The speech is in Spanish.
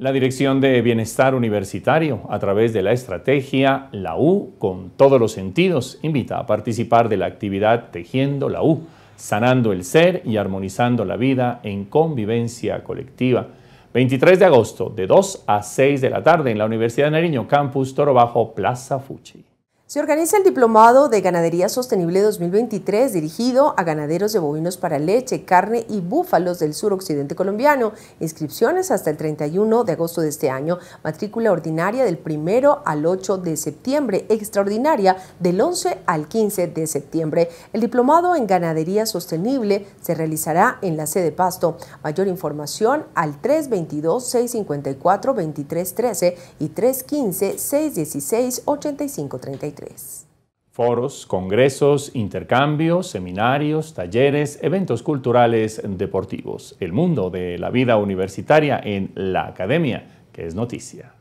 La Dirección de Bienestar Universitario, a través de la estrategia La U con todos los sentidos, invita a participar de la actividad Tejiendo la U, sanando el ser y armonizando la vida en convivencia colectiva. 23 de agosto, de 2 a 6 de la tarde, en la Universidad de Nariño, Campus Toro Bajo, Plaza Fuchi. Se organiza el Diplomado de Ganadería Sostenible 2023 dirigido a ganaderos de bovinos para leche, carne y búfalos del suroccidente colombiano. Inscripciones hasta el 31 de agosto de este año. Matrícula ordinaria del 1 al 8 de septiembre. Extraordinaria del 11 al 15 de septiembre. El Diplomado en Ganadería Sostenible se realizará en la sede Pasto. Mayor información al 322-654-2313 y 315 616 8534 Foros, congresos, intercambios, seminarios, talleres, eventos culturales, deportivos. El mundo de la vida universitaria en la academia, que es noticia.